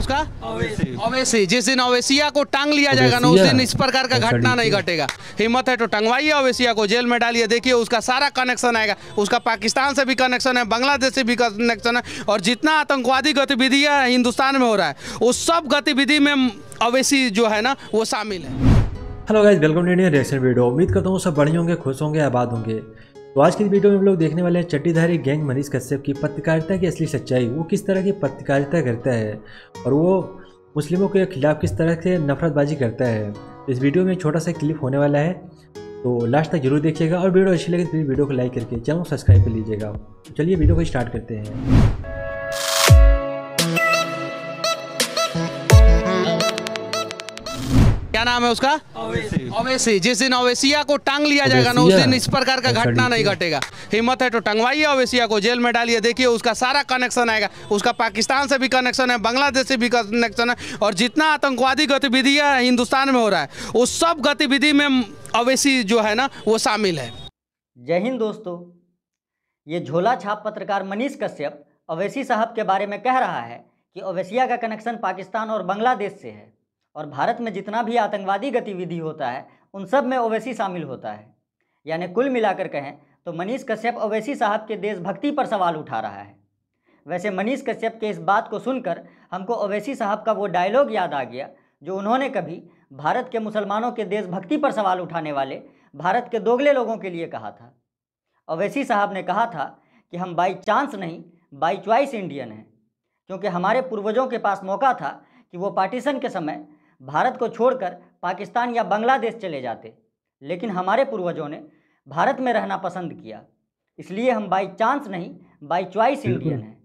उसका अवेसी जिस दिन अवेसिया को टांग लिया जाएगा ना उस दिन इस प्रकार का घटना नहीं घटेगा हिम्मत है तो टंगवाइए अवेसिया को जेल में डालिए देखिए उसका सारा कनेक्शन आएगा उसका पाकिस्तान से भी कनेक्शन है बांग्लादेश से भी कनेक्शन है और जितना आतंकवादी गतिविधियाँ हिंदुस्तान में हो रहा है उस सब गतिविधि में अवेसी जो है ना वो शामिल है hello guys welcome to India reaction video उम्मीद करता हूँ सब बढ़िया होंगे खुश होंगे आबाद होंगे तो आज की वीडियो में हम लोग देखने वाले हैं चट्टीधारी गैंग मनीष कश्यप की पत्रकारिता की असली सच्चाई वो किस तरह की पत्रकारिता करता है और वो मुस्लिमों के खिलाफ किस तरह से नफरतबाजी करता है इस वीडियो में छोटा सा क्लिप होने वाला है तो लास्ट तक जरूर देखिएगा और वीडियो अच्छी लगे तो वीडियो को लाइक करके चैनल सब्सक्राइब कर लीजिएगा तो चलिए वीडियो को स्टार्ट करते हैं क्या नाम है उसका ओवैसी जिस दिन ओवैसिया को टांग लिया जाएगा ना उस दिन इस प्रकार का घटना नहीं घटेगा हिम्मत है तो टंगवाइए ओवैसिया को जेल में डालिए देखिए उसका सारा कनेक्शन आएगा उसका पाकिस्तान से भी कनेक्शन है बांग्लादेश से भी कनेक्शन है और जितना आतंकवादी गतिविधियाँ हिंदुस्तान में हो रहा है उस सब गतिविधि में ओवैसी जो है ना वो शामिल है जय हिंद दोस्तों ये झोला छाप पत्रकार मनीष कश्यप अवैसी साहब के बारे में कह रहा है कि ओवैसिया का कनेक्शन पाकिस्तान और बांग्लादेश से है और भारत में जितना भी आतंकवादी गतिविधि होता है उन सब में ओवैसी शामिल होता है यानी कुल मिलाकर कहें तो मनीष कश्यप ओवैसी साहब के देशभक्ति पर सवाल उठा रहा है वैसे मनीष कश्यप के इस बात को सुनकर हमको ओवैसी साहब का वो डायलॉग याद आ गया जो उन्होंने कभी भारत के मुसलमानों के देशभक्ति पर सवाल उठाने वाले भारत के दोगले लोगों के लिए कहा था ओवैसी साहब ने कहा था कि हम बाई चांस नहीं बाई च्वाइस इंडियन हैं क्योंकि हमारे पूर्वजों के पास मौका था कि वो पार्टीशन के समय भारत को छोड़कर पाकिस्तान या बांग्लादेश चले जाते लेकिन हमारे पूर्वजों ने भारत में रहना पसंद किया इसलिए हम बाई चांस नहीं बाई च्वाइस इंडियन हैं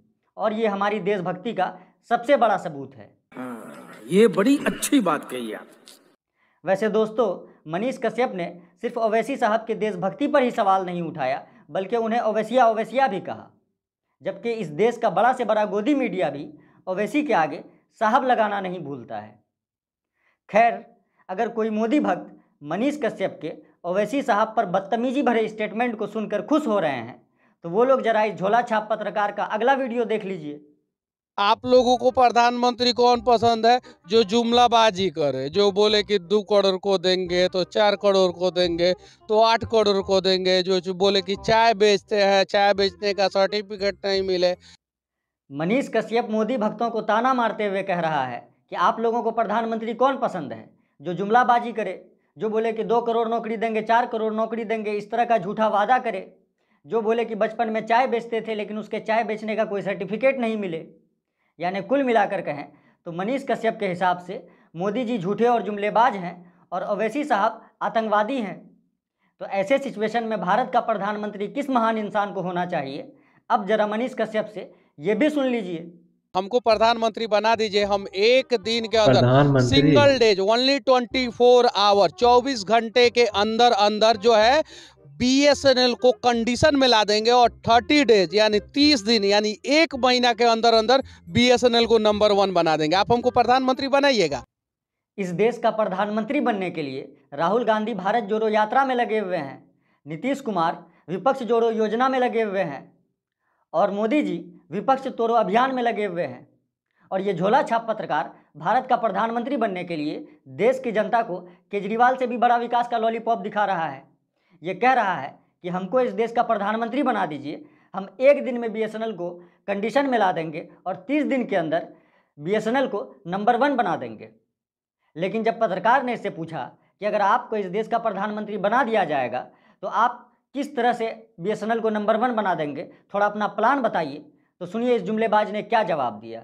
और ये हमारी देशभक्ति का सबसे बड़ा सबूत है हाँ, ये बड़ी अच्छी बात कही आप वैसे दोस्तों मनीष कश्यप ने सिर्फ ओवैसी साहब के देशभक्ति पर ही सवाल नहीं उठाया बल्कि उन्हें ओवैसिया ओवैसिया भी कहा जबकि इस देश का बड़ा से बड़ा गोदी मीडिया भी ओवैसी के आगे साहब लगाना नहीं भूलता है खैर अगर कोई मोदी भक्त मनीष कश्यप के ओवैसी साहब पर बदतमीजी भरे स्टेटमेंट को सुनकर खुश हो रहे हैं तो वो लोग जरा इस झोला छाप पत्रकार का अगला वीडियो देख लीजिए आप लोगों को प्रधानमंत्री कौन पसंद है जो जुमलाबाजी करे जो बोले कि दो करोड़ को देंगे तो चार करोड़ को देंगे तो आठ करोड़ को देंगे जो, जो बोले कि चाय बेचते हैं चाय बेचने का सर्टिफिकेट नहीं मिले मनीष कश्यप मोदी भक्तों को ताना मारते हुए कह रहा है कि आप लोगों को प्रधानमंत्री कौन पसंद है जो जुमलाबाजी करे जो बोले कि दो करोड़ नौकरी देंगे चार करोड़ नौकरी देंगे इस तरह का झूठा वादा करे जो बोले कि बचपन में चाय बेचते थे लेकिन उसके चाय बेचने का कोई सर्टिफिकेट नहीं मिले यानी कुल मिलाकर कहें तो मनीष कश्यप के हिसाब से मोदी जी झूठे और जुमलेबाज हैं और अवैसी साहब आतंकवादी हैं तो ऐसे सिचुएशन में भारत का प्रधानमंत्री किस महान इंसान को होना चाहिए अब जरा मनीष कश्यप से ये भी सुन लीजिए हमको प्रधानमंत्री बना दीजिए हम एक दिन के अंदर single days only twenty four hour चौबीस घंटे के अंदर अंदर जो है बीएसएनएल को कंडीशन में ला देंगे और थर्टी डेज यानी तीस दिन यानी एक महीना के अंदर अंदर बीएसएनएल को नंबर वन बना देंगे आप हमको प्रधानमंत्री बनाइएगा इस देश का प्रधानमंत्री बनने के लिए राहुल गांधी भारत जोड़ो यात्रा में लगे हुए हैं नीतीश कुमार विपक्ष जोड़ो योजना में लगे हुए हैं और मोदी जी विपक्ष तोड़ो अभियान में लगे हुए हैं और ये झोला छाप पत्रकार भारत का प्रधानमंत्री बनने के लिए देश की जनता को केजरीवाल से भी बड़ा विकास का लॉलीपॉप दिखा रहा है ये कह रहा है कि हमको इस देश का प्रधानमंत्री बना दीजिए हम एक दिन में बी को कंडीशन में ला देंगे और तीस दिन के अंदर बी को नंबर वन बना देंगे लेकिन जब पत्रकार ने इससे पूछा कि अगर आपको इस देश का प्रधानमंत्री बना दिया जाएगा तो आप किस तरह से बी को नंबर वन बना देंगे थोड़ा अपना प्लान बताइए तो सुनिए इस जुमलेबाज ने क्या जवाब दिया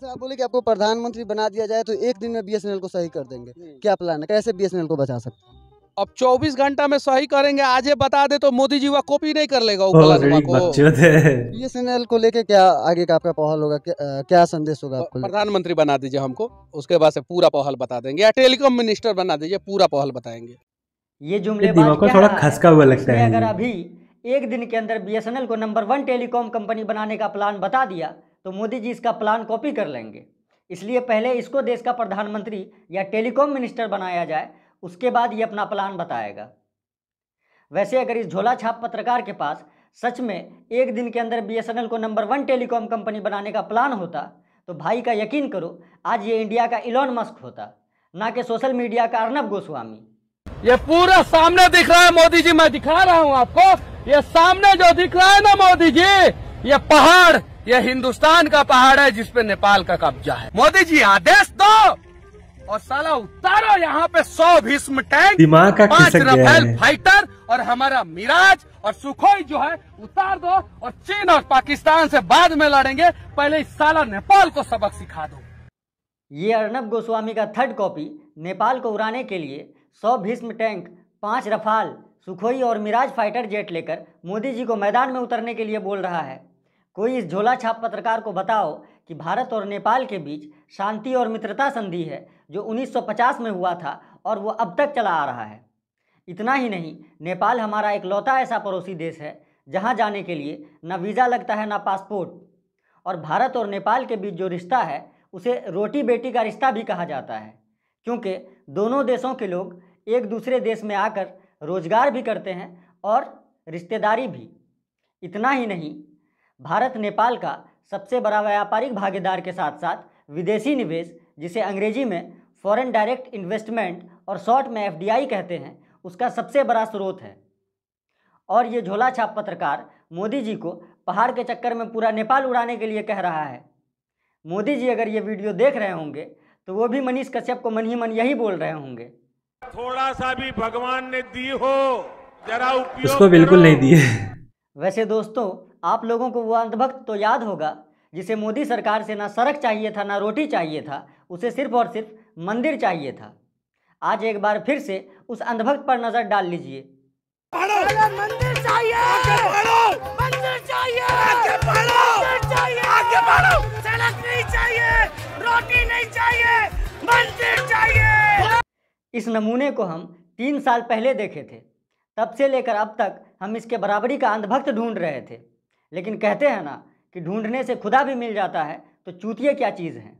तो आप बोले कि आपको प्रधानमंत्री बना दिया जाए तो एक दिन में बीएसएनएल को सही कर देंगे क्या प्लान है कैसे बीएसएनएल को बचा सकते हैं अब 24 घंटा में सही करेंगे आज ये बता दे तो मोदी जी वह कॉपी नहीं कर लेगा बीएसएनएल को लेके क्या आगे का आपका पहल होगा क्या, क्या संदेश होगा आपको प्रधानमंत्री बना दीजिए हमको उसके बाद से पूरा पहल बता देंगे या टेलीकॉम मिनिस्टर बना दीजिए पूरा पहल बताएंगे ये जुमले थोड़ा खसका हुआ लगता है अगर अभी एक दिन के अंदर बीएसएनएल को नंबर वन टेलीकॉम कंपनी बनाने का प्लान बता दिया तो मोदी जी इसका प्लान कॉपी कर लेंगे इसलिए पहले इसको देश का प्रधानमंत्री या टेलीकॉम मिनिस्टर बनाया जाए उसके बाद ये अपना प्लान बताएगा वैसे अगर इस झोला छाप पत्रकार के पास सच में एक दिन के अंदर बीएसएनएल को नंबर वन टेलीकॉम कंपनी बनाने का प्लान होता तो भाई का यकीन करो आज ये इंडिया का इलॉन मस्क होता ना कि सोशल मीडिया का अर्नब गोस्वामी ये पूरा सामने दिख रहा है मोदी जी मैं दिखा रहा हूँ आपको ये सामने जो दिख रहा है ना मोदी जी ये पहाड़ ये हिंदुस्तान का पहाड़ है जिसपे नेपाल का कब्जा है मोदी जी आदेश दो और साला उतारो यहाँ पे सौ भीष्म टैंक दिमाग का पांच रफेल फाइटर और हमारा मिराज और सुखोई जो है उतार दो और चीन और पाकिस्तान से बाद में लड़ेंगे पहले इस साला नेपाल को सबक सिखा दो ये अर्नब गोस्वामी का थर्ड कॉपी नेपाल को उड़ाने के लिए सौ भीष्म टैंक पांच रफाल सुखोई और मिराज फाइटर जेट लेकर मोदी जी को मैदान में उतरने के लिए बोल रहा है कोई इस झोला छाप पत्रकार को बताओ कि भारत और नेपाल के बीच शांति और मित्रता संधि है जो 1950 में हुआ था और वो अब तक चला आ रहा है इतना ही नहीं नेपाल हमारा एक लौता ऐसा पड़ोसी देश है जहाँ जाने के लिए ना वीज़ा लगता है ना पासपोर्ट और भारत और नेपाल के बीच जो रिश्ता है उसे रोटी बेटी का रिश्ता भी कहा जाता है क्योंकि दोनों देशों के लोग एक दूसरे देश में आकर रोजगार भी करते हैं और रिश्तेदारी भी इतना ही नहीं भारत नेपाल का सबसे बड़ा व्यापारिक भागीदार के साथ साथ विदेशी निवेश जिसे अंग्रेजी में फॉरेन डायरेक्ट इन्वेस्टमेंट और शॉर्ट में एफडीआई कहते हैं उसका सबसे बड़ा स्रोत है और ये झोला छाप पत्रकार मोदी जी को पहाड़ के चक्कर में पूरा नेपाल उड़ाने के लिए कह रहा है मोदी जी अगर ये वीडियो देख रहे होंगे तो वो भी मनीष कश्यप को मन ही मन यही बोल रहे होंगे थोड़ा सा भी भगवान ने दी हो जरा उपयोग उसको बिल्कुल नहीं दिए वैसे दोस्तों आप लोगों को वो अंतभक्त तो याद होगा जिसे मोदी सरकार से ना सड़क चाहिए था ना रोटी चाहिए था उसे सिर्फ और सिर्फ मंदिर चाहिए था आज एक बार फिर से उस अंधभक्त पर नजर डाल लीजिए मंदिर चाहिए मंदिर चाहिए आगे बढ़ो, आगे बढ़ो, नहीं चाहिए इस नमूने को हम तीन साल पहले देखे थे तब से लेकर अब तक हम इसके बराबरी का अंधभक्त ढूंढ रहे थे लेकिन कहते हैं ना कि ढूंढने से खुदा भी मिल जाता है तो चूतिए क्या चीज़ है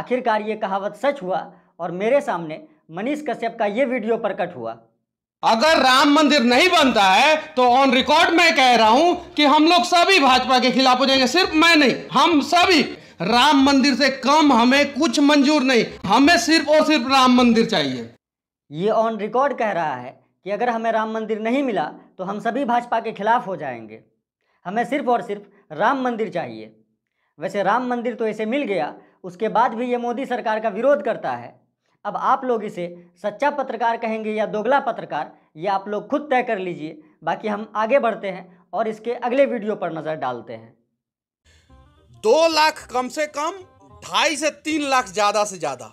आखिरकार ये कहावत सच हुआ और मेरे सामने मनीष कश्यप का ये वीडियो प्रकट हुआ अगर राम मंदिर नहीं बनता है तो ऑन रिकॉर्ड मैं कह रहा हूं कि हम लोग सभी भाजपा के खिलाफ हो जाएंगे सिर्फ मैं नहीं हम सभी राम मंदिर से कम हमें कुछ मंजूर नहीं हमें सिर्फ और सिर्फ राम मंदिर चाहिए ये ऑन रिकॉर्ड कह रहा है कि अगर हमें राम मंदिर नहीं मिला तो हम सभी भाजपा के खिलाफ हो जाएंगे हमें सिर्फ और सिर्फ राम मंदिर चाहिए वैसे राम मंदिर तो ऐसे मिल गया उसके बाद भी ये मोदी सरकार का विरोध करता है अब आप लोग इसे सच्चा पत्रकार कहेंगे या दोगला पत्रकार ये आप लोग खुद तय कर लीजिए बाकी हम आगे बढ़ते हैं और इसके अगले वीडियो पर नज़र डालते हैं दो लाख कम से कम ढाई से तीन लाख ज़्यादा से ज़्यादा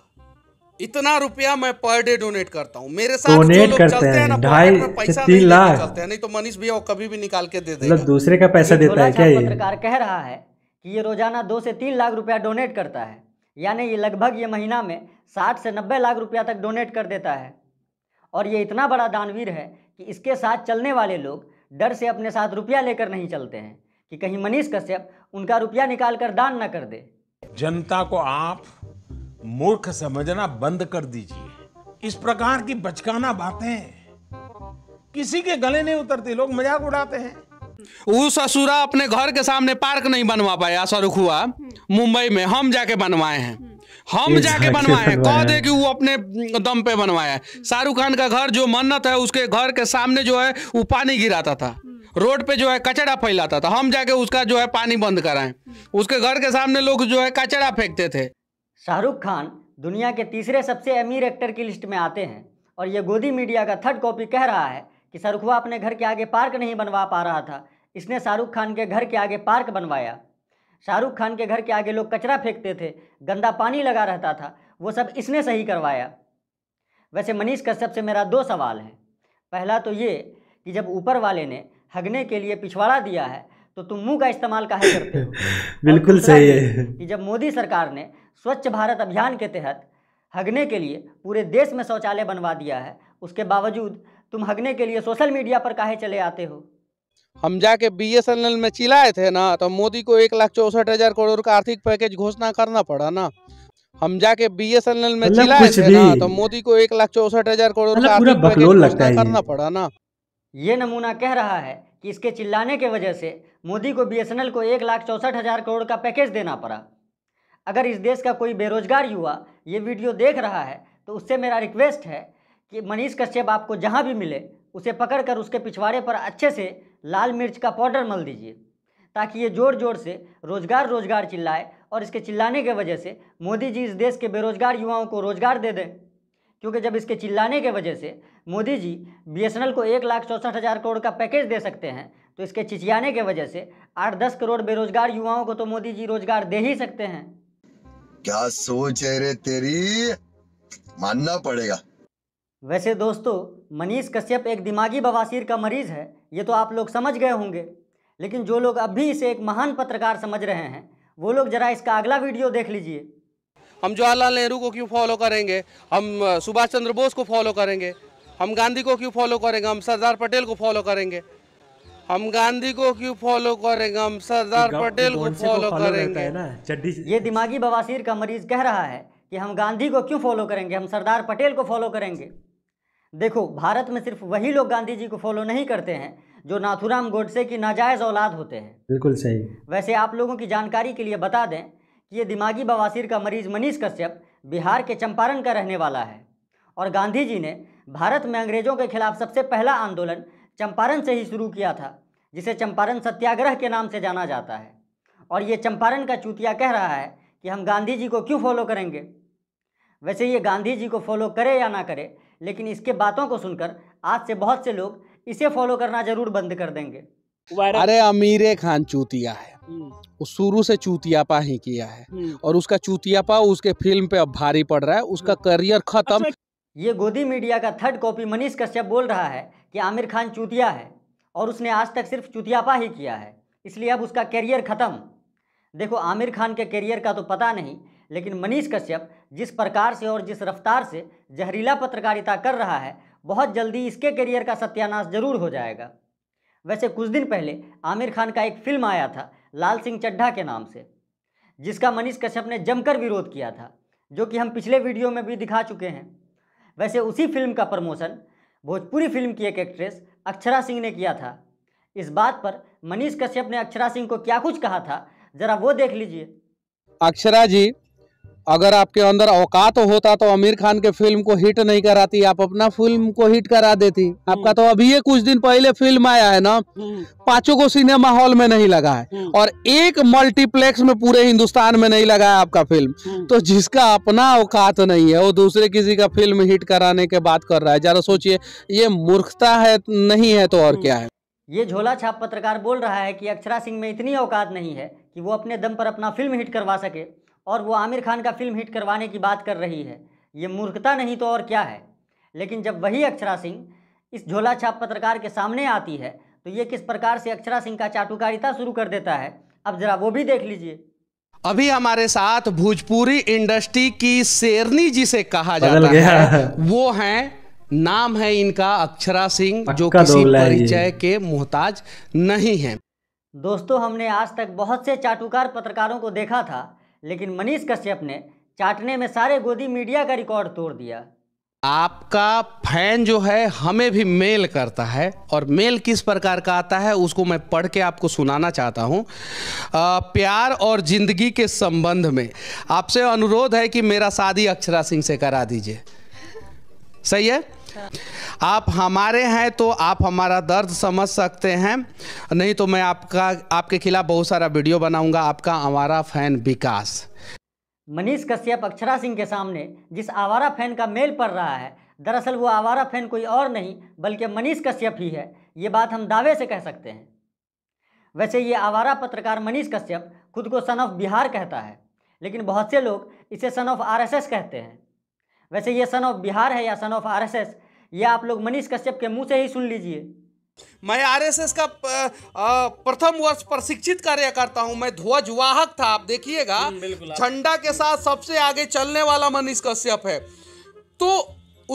इतना रुपया मैं पर डे डोनेट करता हूँ मेरे साथ डोनेट करते हैं ढाई पैसा तीन लाख चलते हैं नहीं तो मनीष भैया कभी भी निकाल के दे मतलब देगा दूसरे का पैसा देता है क्या ये पत्रकार कह रहा है कि ये रोजाना दो से तीन लाख रुपया डोनेट करता है यानी ये लगभग ये महीना में साठ से नब्बे लाख रुपया तक डोनेट कर देता है और ये इतना बड़ा दानवीर है कि इसके साथ चलने वाले लोग डर से अपने साथ रुपया लेकर नहीं चलते हैं कि कहीं मनीष कश्यप उनका रुपया निकाल कर दान न कर दे जनता को आप मूर्ख समझना बंद कर दीजिए इस प्रकार की बचकाना बातें किसी के गले नहीं उतरती लोग मजाक उड़ाते हैं वो ससुरा अपने घर के सामने पार्क नहीं बनवा पाया हुआ मुंबई में हम जाके बनवाए हैं हम जाके बनवाए हैं कह दे कि वो अपने दम पे बनवाया है शाहरुख खान का घर जो मन्नत है उसके घर के सामने जो है वो पानी गिराता था रोड पे जो है कचरा फैलाता था हम जाके उसका जो है पानी बंद कराएं उसके घर के सामने लोग जो है कचरा फेंकते थे शाहरुख खान दुनिया के तीसरे सबसे अमीर एक्टर की लिस्ट में आते हैं और ये गोदी मीडिया का थर्ड कॉपी कह रहा है कि शाहरुखवा अपने घर के आगे पार्क नहीं बनवा पा रहा था इसने शाहरुख खान के घर के आगे पार्क बनवाया शाहरुख खान के घर के आगे लोग कचरा फेंकते थे गंदा पानी लगा रहता था वो सब इसने सही करवाया वैसे मनीष कश्यप से मेरा दो सवाल है पहला तो ये कि जब ऊपर वाले ने हगने के लिए पिछवाड़ा दिया है तो तुम मुंह का इस्तेमाल कहा करते हो बिल्कुल सही है कि जब मोदी सरकार ने स्वच्छ भारत अभियान के तहत हगने के लिए पूरे देश में शौचालय बनवा दिया है उसके बावजूद तुम हगने के लिए सोशल मीडिया पर काहे चले आते हो हम जाके बी एस एन एल में चिल्लाए थे ना तो मोदी को एक लाख चौसठ हजार करोड़ का आर्थिक पैकेज घोषणा करना पड़ा ना हम जाके बी एस एन एल में मतलब चिल्लाए थे ना तो मोदी को एक लाख चौसठ हजार करोड़ मतलब का आर्थिक पैकेज घोषणा करना पड़ा ना ये नमूना कह रहा है कि इसके चिल्लाने के वजह से मोदी को बीएसएनएल को एक लाख चौसठ हजार करोड़ का पैकेज देना पड़ा अगर इस देश का कोई बेरोजगार युवा ये वीडियो देख रहा है तो उससे मेरा रिक्वेस्ट है कि मनीष कश्यप आपको जहाँ भी मिले उसे पकड़कर उसके पिछवाड़े पर अच्छे से लाल मिर्च का पाउडर मल दीजिए ताकि ये ज़ोर ज़ोर से रोज़गार रोज़गार चिल्लाए और इसके चिल्लाने के वजह से मोदी जी इस देश के बेरोज़गार युवाओं को रोज़गार दे दें क्योंकि जब इसके चिल्लाने के वजह से मोदी जी एल को एक लाख चौंसठ हज़ार करोड़ का पैकेज दे सकते हैं तो इसके चिचियाने की वजह से आठ दस करोड़ बेरोज़गार युवाओं को तो मोदी जी रोज़गार दे ही सकते हैं क्या सोच है रे तेरी मानना पड़ेगा वैसे दोस्तों मनीष कश्यप एक दिमागी बवासीर का मरीज है ये तो आप लोग समझ गए होंगे लेकिन जो लोग अभी इसे एक महान पत्रकार समझ रहे हैं वो लोग जरा इसका अगला वीडियो देख लीजिए हम जवाहरलाल नेहरू को क्यों फॉलो करेंगे हम सुभाष चंद्र बोस को फॉलो करेंगे हम गांधी को क्यों फॉलो करेंगे हम सरदार पटेल को फॉलो करेंगे हम गांधी को क्यों फॉलो करेंगे हम सरदार पटेल को फॉलो तो करेंगे ये दिमागी बवासीर का मरीज कह रहा है कि हम गांधी को क्यों फॉलो करेंगे हम सरदार पटेल को फॉलो करेंगे देखो भारत में सिर्फ वही लोग गांधी जी को फॉलो नहीं करते हैं जो नाथुराम गोडसे की नाजायज़ औलाद होते हैं बिल्कुल सही वैसे आप लोगों की जानकारी के लिए बता दें कि ये दिमागी बवासीर का मरीज मनीष कश्यप बिहार के चंपारण का रहने वाला है और गांधी जी ने भारत में अंग्रेज़ों के खिलाफ सबसे पहला आंदोलन चंपारण से ही शुरू किया था जिसे चंपारण सत्याग्रह के नाम से जाना जाता है और ये चंपारण का चूतिया कह रहा है कि हम गांधी जी को क्यों फॉलो करेंगे वैसे ये गांधी जी को फॉलो करे या ना करे लेकिन इसके बातों को सुनकर आज से बहुत से लोग इसे फॉलो करना जरूर बंद कर देंगे अरे अमीरे खान चूतिया है उस हम्म। शुरू से चूतियापा ही किया है हम्म। और उसका चूतियापा उसके फिल्म पे अब भारी पड़ रहा है उसका करियर हम्म। खत्म अच्छा, ये गोदी मीडिया का थर्ड कॉपी मनीष कश्यप बोल रहा है कि आमिर खान चूतिया है और उसने आज तक सिर्फ चुतियापा ही किया है इसलिए अब उसका करियर ख़त्म देखो आमिर खान के कैरियर का तो पता नहीं लेकिन मनीष कश्यप जिस प्रकार से और जिस रफ्तार से जहरीला पत्रकारिता कर रहा है बहुत जल्दी इसके करियर का सत्यानाश जरूर हो जाएगा वैसे कुछ दिन पहले आमिर खान का एक फिल्म आया था लाल सिंह चड्ढा के नाम से जिसका मनीष कश्यप ने जमकर विरोध किया था जो कि हम पिछले वीडियो में भी दिखा चुके हैं वैसे उसी फिल्म का प्रमोशन भोजपुरी फिल्म की एक एक्ट्रेस अक्षरा सिंह ने किया था इस बात पर मनीष कश्यप ने अक्षरा सिंह को क्या कुछ कहा था जरा वो देख लीजिए अक्षरा जी अगर आपके अंदर औकात होता तो आमिर खान के फिल्म को हिट नहीं कराती आप अपना फिल्म को हिट करा देती आपका हम्म। तो अभी ये कुछ दिन पहले फिल्म आया है ना हम्म। पांचों को सिनेमा हॉल में नहीं लगा है हम्म। और एक मल्टीप्लेक्स में पूरे हिंदुस्तान में नहीं लगा है आपका फिल्म तो जिसका अपना औकात नहीं है वो दूसरे किसी का फिल्म हिट कराने के बात कर रहा है जरा सोचिए ये मूर्खता है नहीं है तो और क्या है ये झोला छाप पत्रकार बोल रहा है कि अक्षरा सिंह में इतनी औकात नहीं है कि वो अपने दम पर अपना फिल्म हिट करवा सके और वो आमिर खान का फिल्म हिट करवाने की बात कर रही है ये मूर्खता नहीं तो और क्या है लेकिन जब वही अक्षरा सिंह इस झोला छाप पत्रकार के सामने आती है तो ये किस प्रकार से अक्षरा सिंह का चाटुकारिता शुरू कर देता है अब जरा वो भी देख लीजिए अभी हमारे साथ भोजपुरी इंडस्ट्री की शेरनी जिसे कहा जाता है वो हैं नाम है इनका अक्षरा सिंह जो किसी परिचय के मोहताज नहीं है दोस्तों हमने आज तक बहुत से चाटुकार पत्रकारों को देखा था लेकिन मनीष कश्यप ने चाटने में सारे गोदी मीडिया का रिकॉर्ड तोड़ दिया आपका फैन जो है हमें भी मेल करता है और मेल किस प्रकार का आता है उसको मैं पढ़ के आपको सुनाना चाहता हूँ प्यार और ज़िंदगी के संबंध में आपसे अनुरोध है कि मेरा शादी अक्षरा सिंह से करा दीजिए सही है आप हमारे हैं तो आप हमारा दर्द समझ सकते हैं नहीं तो मैं आपका आपके खिलाफ बहुत सारा वीडियो बनाऊंगा आपका हमारा फैन विकास मनीष कश्यप अक्षरा सिंह के सामने जिस आवारा फैन का मेल पड़ रहा है दरअसल वो आवारा फैन कोई और नहीं बल्कि मनीष कश्यप ही है ये बात हम दावे से कह सकते हैं वैसे ये आवारा पत्रकार मनीष कश्यप खुद को सन ऑफ बिहार कहता है लेकिन बहुत से लोग इसे सन ऑफ आरएसएस कहते हैं वैसे ये सन ऑफ बिहार है या सन ऑफ आर ये आप लोग मनीष कश्यप के मुंह से ही सुन लीजिए मैं आरएसएस का प्रथम वर्ष प्रशिक्षित कार्यकर्ता हूं मैं ध्वज वाहक था आप देखिएगा हम्म, झंडा के साथ सबसे आगे चलने वाला मनीष कश्यप है तो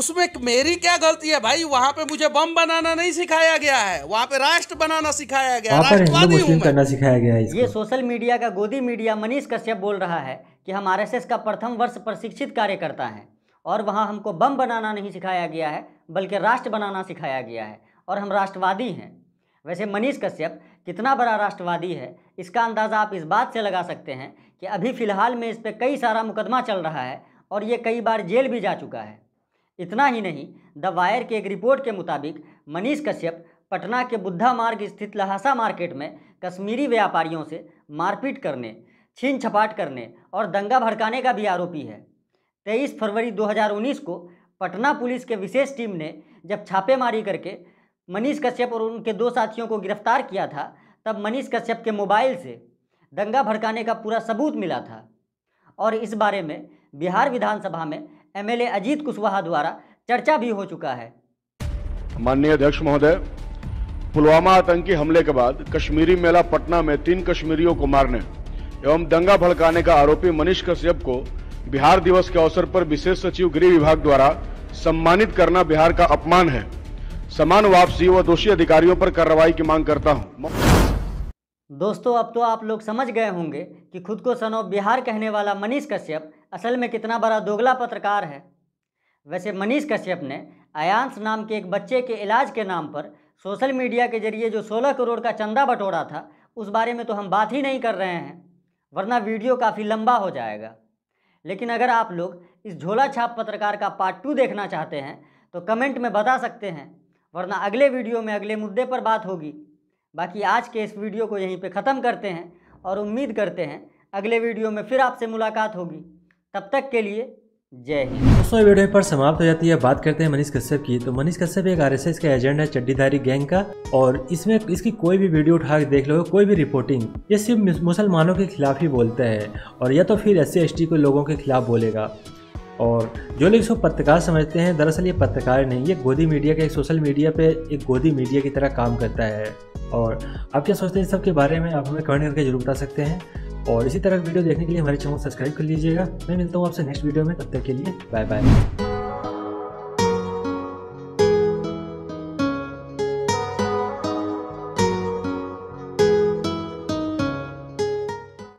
उसमें मेरी क्या गलती है भाई वहां पे मुझे बम बनाना नहीं सिखाया गया है वहां पे राष्ट्र बनाना सिखाया गया राष्ट्रवादी करना सिखाया गया है ये सोशल मीडिया का गोदी मीडिया मनीष कश्यप बोल रहा है कि हम आर का प्रथम वर्ष प्रशिक्षित कार्यकर्ता हैं और वहाँ हमको बम बनाना नहीं सिखाया गया है बल्कि राष्ट्र बनाना सिखाया गया है और हम राष्ट्रवादी हैं वैसे मनीष कश्यप कितना बड़ा राष्ट्रवादी है इसका अंदाज़ा आप इस बात से लगा सकते हैं कि अभी फ़िलहाल में इस पर कई सारा मुकदमा चल रहा है और ये कई बार जेल भी जा चुका है इतना ही नहीं द वायर की एक रिपोर्ट के मुताबिक मनीष कश्यप पटना के बुद्धा मार्ग स्थित लहासा मार्केट में कश्मीरी व्यापारियों से मारपीट करने छीन छपाट करने और दंगा भड़काने का भी आरोपी है तेईस फरवरी 2019 को पटना पुलिस के विशेष टीम ने जब छापेमारी करके मनीष कश्यप और उनके दो साथियों को गिरफ्तार किया था तब मनीष कश्यप के मोबाइल से दंगा भड़काने का पूरा सबूत मिला था और इस बारे में बिहार विधानसभा में एमएलए अजीत कुशवाहा द्वारा चर्चा भी हो चुका है माननीय अध्यक्ष महोदय पुलवामा आतंकी हमले के बाद कश्मीरी मेला पटना में तीन कश्मीरियों को मारने एवं दंगा भड़काने का आरोपी मनीष कश्यप को बिहार दिवस के अवसर पर विशेष सचिव गृह विभाग द्वारा सम्मानित करना बिहार का अपमान है समान वापसी व दोषी अधिकारियों पर कार्रवाई की मांग करता हूं। दोस्तों अब तो आप लोग समझ गए होंगे कि खुद को सनो बिहार कहने वाला मनीष कश्यप असल में कितना बड़ा दोगला पत्रकार है वैसे मनीष कश्यप ने अयांश नाम के एक बच्चे के इलाज के नाम पर सोशल मीडिया के जरिए जो 16 करोड़ का चंदा बटोरा था उस बारे में तो हम बात ही नहीं कर रहे हैं वरना वीडियो काफ़ी लंबा हो जाएगा लेकिन अगर आप लोग इस झोला छाप पत्रकार का पार्ट टू देखना चाहते हैं तो कमेंट में बता सकते हैं वरना अगले वीडियो में अगले मुद्दे पर बात होगी बाकी आज के इस वीडियो को यहीं पे ख़त्म करते हैं और उम्मीद करते हैं अगले वीडियो में फिर आपसे मुलाकात होगी तब तक के लिए जय हिंद दोस्तों वीडियो पर समाप्त हो जाती है बात करते हैं मनीष कश्यप की तो मनीष कश्यप एक आरएसएस का एजेंट है चड्डीधारी गैंग का और इसमें इसकी कोई भी वीडियो उठा के देख लो कोई भी रिपोर्टिंग ये सिर्फ मुसलमानों के खिलाफ ही बोलते हैं और या तो फिर एस सी को लोगों के खिलाफ बोलेगा और जो लोग इसको पत्रकार समझते हैं दरअसल ये पत्रकार नहीं ये गोदी मीडिया का एक सोशल मीडिया पे एक गोदी मीडिया की तरह काम करता है और आप क्या सोचते हैं इस सब के बारे में आप हमें कमेंट करके जरूर बता सकते हैं और इसी तरह वीडियो देखने के लिए हमारे चैनल सब्सक्राइब कर लीजिएगा मैं मिलता हूँ आपसे नेक्स्ट वीडियो में तब तक के लिए बाय बाय